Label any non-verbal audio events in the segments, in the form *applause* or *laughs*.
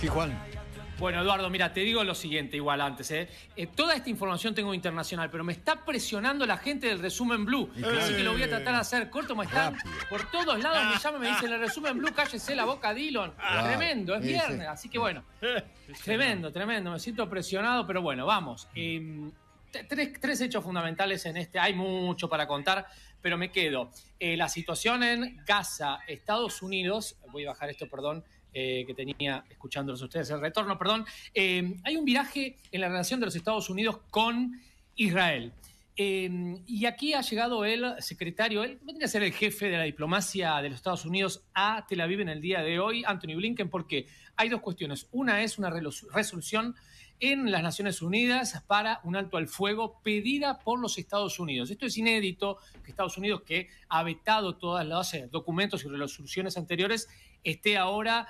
Sí, Juan. Bueno, Eduardo, mira, te digo lo siguiente, igual antes, ¿eh? ¿eh? Toda esta información tengo internacional, pero me está presionando la gente del resumen blue. Así que lo voy a tratar de hacer corto, me por todos lados, me llaman, me dicen el resumen blue, cállese la boca, Dillon. Ah. Tremendo, es viernes, así que bueno. *laughs* Tremendo, tremendo, me siento presionado, pero bueno, vamos. Em, tres, tres hechos fundamentales en este, hay mucho para contar, pero me quedo. Eh, la situación en Gaza, Estados Unidos, voy a bajar esto, perdón, eh, que tenía escuchándolos ustedes, el retorno, perdón, eh, hay un viraje en la relación de los Estados Unidos con Israel. Eh, y aquí ha llegado el secretario, él podría ser el jefe de la diplomacia de los Estados Unidos a Tel Aviv en el día de hoy, Anthony Blinken, porque hay dos cuestiones. Una es una resolución en las Naciones Unidas para un alto al fuego pedida por los Estados Unidos. Esto es inédito, que Estados Unidos, que ha vetado todos los documentos y resoluciones anteriores, esté ahora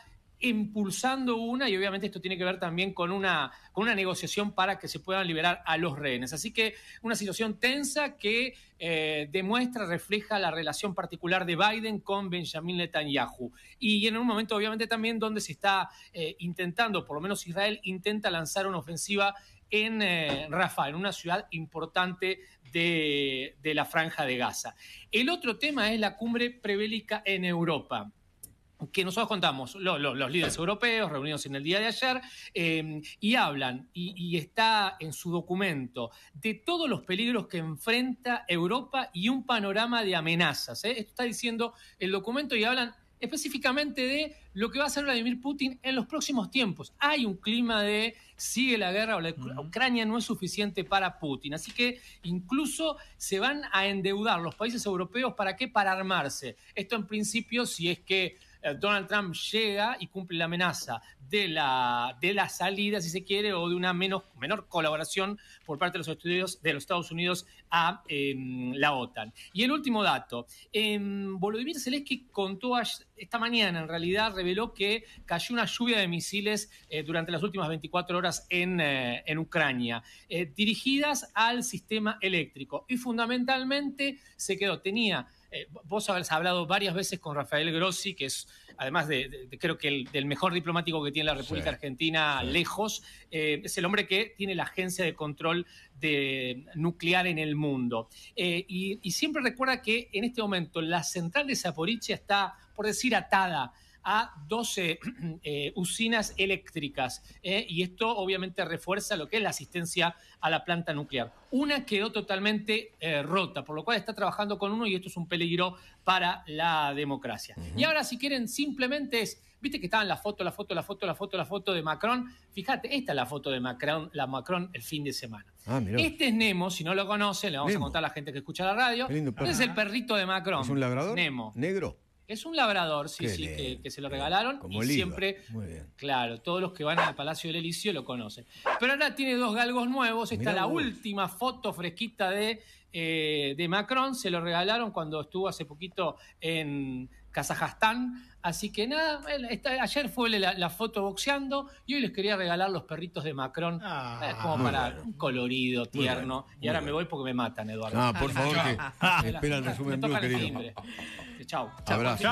impulsando una y obviamente esto tiene que ver también con una, una negociación para que se puedan liberar a los rehenes. Así que una situación tensa que eh, demuestra, refleja la relación particular de Biden con Benjamin Netanyahu. Y en un momento obviamente también donde se está eh, intentando, por lo menos Israel intenta lanzar una ofensiva en Rafa, eh, Rafah, en una ciudad importante de, de la franja de Gaza. El otro tema es la cumbre prebélica en Europa que nosotros contamos, los líderes europeos reunidos en el día de ayer, em, y hablan, y, está en su documento, de todos los peligros que enfrenta Europa y un panorama de amenazas. ¿eh? Esto está diciendo el documento y hablan específicamente de lo que va a hacer Vladimir Putin en los próximos tiempos. Hay un clima de sigue la guerra o la Ucrania no es suficiente para Putin. Así que incluso se van a endeudar los países europeos para qué? Para armarse. Esto en principio si es que eh, Donald Trump llega y cumple la amenaza de la, salida, si se quiere, o de una menor colaboración por parte de los estudios de los Estados Unidos a em, la OTAN. Y el último dato, eh, Volodymyr Zelensky contó esta mañana, en realidad, reveló que cayó una lluvia de misiles eh, durante las últimas 24 horas en, eh, Ucrania, eh, dirigidas al sistema eléctrico. Y fundamentalmente se quedó, tenía... vos habéis hablado varias veces con Rafael Grossi, que es además creo que el, del mejor diplomático que tiene la República Argentina lejos, eh, es el hombre que tiene la agencia de control nuclear en el mundo. Eh, y, siempre recuerda que en este momento la central de Saporiche está, por decir, atada a 12 *clears throat* eh, usinas eléctricas eh, y esto obviamente refuerza lo que es la asistencia a la planta nuclear. Una quedó totalmente eh, rota, por lo cual está trabajando con uno y esto es un peligro para la democracia. Y ahora si quieren simplemente es, viste que estaban la foto, la foto, la foto, la foto, la foto de Macron. Fíjate, esta es la foto de Macron, la Macron el fin de semana. Ah, este es Nemo, si no lo conocen, le vamos a contar a la gente que escucha la radio. Este es el perrito de Macron. ¿Es un labrador? Nemo. Negro. Es un labrador, sí, sí, que, se lo regalaron. Como y siempre, Muy bien. claro, todos los que van al Palacio del Elicio lo conocen. Pero ahora tiene dos galgos nuevos. Esta es la última foto fresquita de, eh, de Macron. Se lo regalaron cuando estuvo hace poquito en Kazajstán. Así que nada, ayer fue la, foto boxeando y hoy les quería regalar los perritos de Macron. Ah, eh, como para colorido, tierno. y ahora me voy porque me matan, Eduardo. Ah, por ah, favor, que, *laughs* espera el resumen mío, querido. Chao. Abrazo.